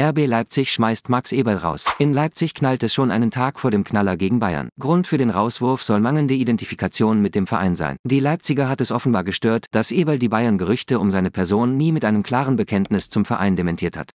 RB Leipzig schmeißt Max Eberl raus. In Leipzig knallt es schon einen Tag vor dem Knaller gegen Bayern. Grund für den Rauswurf soll mangelnde Identifikation mit dem Verein sein. Die Leipziger hat es offenbar gestört, dass Eberl die Bayern-Gerüchte um seine Person nie mit einem klaren Bekenntnis zum Verein dementiert hat.